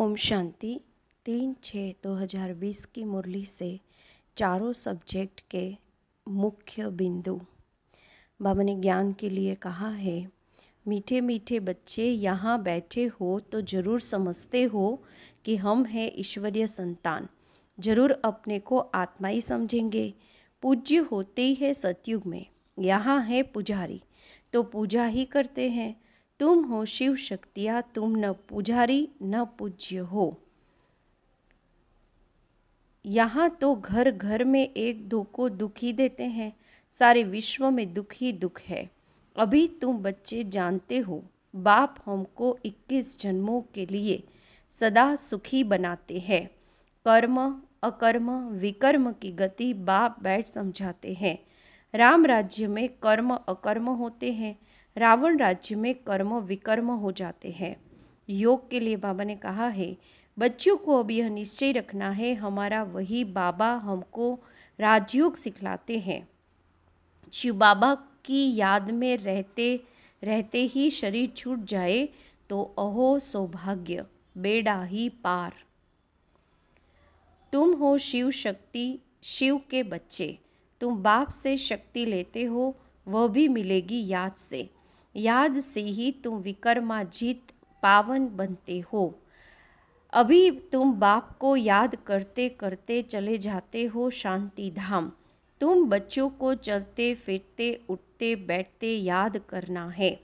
ओम शांति तीन छः दो हज़ार बीस की मुरली से चारों सब्जेक्ट के मुख्य बिंदु बाबा ने ज्ञान के लिए कहा है मीठे मीठे बच्चे यहाँ बैठे हो तो ज़रूर समझते हो कि हम हैं ईश्वरीय संतान ज़रूर अपने को आत्माई समझेंगे पूज्य होते ही है सतयुग में यहाँ है पुजारी तो पूजा ही करते हैं तुम हो शिव शक्तिया तुम न पुजारी न पूज्य हो यहाँ तो घर घर में एक दो को दुखी देते हैं सारे विश्व में दुखी दुख है अभी तुम बच्चे जानते हो बाप हमको 21 जन्मों के लिए सदा सुखी बनाते हैं कर्म अकर्म विकर्म की गति बाप बैठ समझाते हैं राम राज्य में कर्म अकर्म होते हैं रावण राज्य में कर्म विकर्म हो जाते हैं योग के लिए बाबा ने कहा है बच्चों को अब यह निश्चय रखना है हमारा वही बाबा हमको राजयोग सिखलाते हैं शिव बाबा की याद में रहते रहते ही शरीर छूट जाए तो अहो सौभाग्य बेड़ा ही पार तुम हो शिव शक्ति शिव के बच्चे तुम बाप से शक्ति लेते हो वह भी मिलेगी याद से याद से ही तुम विकर्माजीत पावन बनते हो अभी तुम बाप को याद करते करते चले जाते हो शांति धाम तुम बच्चों को चलते फिरते उठते बैठते याद करना है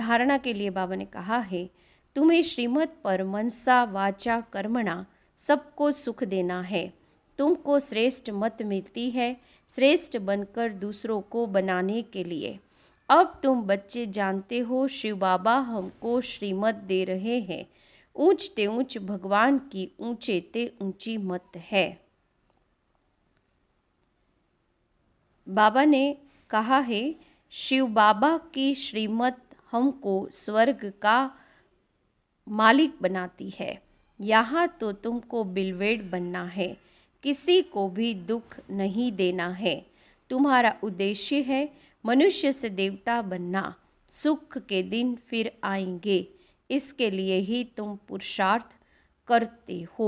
धारणा के लिए बाबा ने कहा है तुम्हें श्रीमत पर मनसा वाचा कर्मणा सबको सुख देना है तुमको श्रेष्ठ मत मिलती है श्रेष्ठ बनकर दूसरों को बनाने के लिए अब तुम बच्चे जानते हो शिव बाबा हमको श्रीमत दे रहे हैं ऊंच ते ऊंच भगवान की ऊंचे ते ऊंची मत है बाबा ने कहा है शिव बाबा की श्रीमत हमको स्वर्ग का मालिक बनाती है यहाँ तो तुमको बिलवेड बनना है किसी को भी दुख नहीं देना है तुम्हारा उद्देश्य है मनुष्य से देवता बनना सुख के दिन फिर आएंगे इसके लिए ही तुम पुरुषार्थ करते हो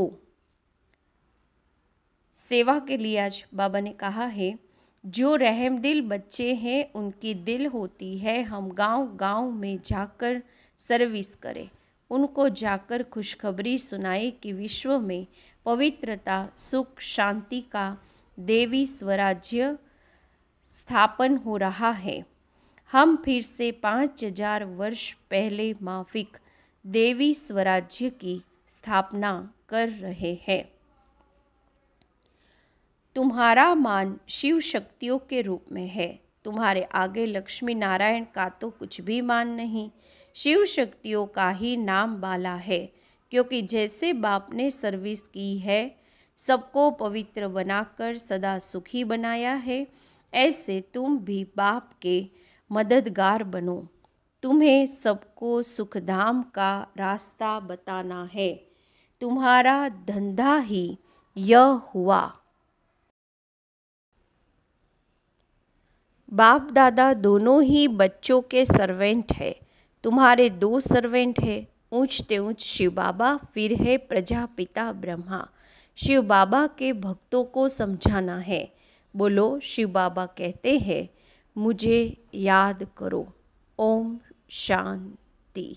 सेवा के लिए आज बाबा ने कहा है जो रहम दिल बच्चे हैं उनकी दिल होती है हम गांव गांव में जाकर सर्विस करें उनको जाकर खुशखबरी सुनाए कि विश्व में पवित्रता सुख शांति का देवी स्वराज्य स्थापन हो रहा है हम फिर से पाँच हजार वर्ष पहले माफिक देवी स्वराज्य की स्थापना कर रहे हैं तुम्हारा मान शिव शक्तियों के रूप में है तुम्हारे आगे लक्ष्मी नारायण का तो कुछ भी मान नहीं शिव शक्तियों का ही नाम बाला है क्योंकि जैसे बाप ने सर्विस की है सबको पवित्र बनाकर सदा सुखी बनाया है ऐसे तुम भी बाप के मददगार बनो तुम्हें सबको सुखधाम का रास्ता बताना है तुम्हारा धंधा ही यह हुआ बाप दादा दोनों ही बच्चों के सर्वेंट है तुम्हारे दो सर्वेंट है ऊंचते ऊंच शिव बाबा फिर है प्रजापिता ब्रह्मा शिव बाबा के भक्तों को समझाना है बोलो शिव बाबा कहते हैं मुझे याद करो ओम शांति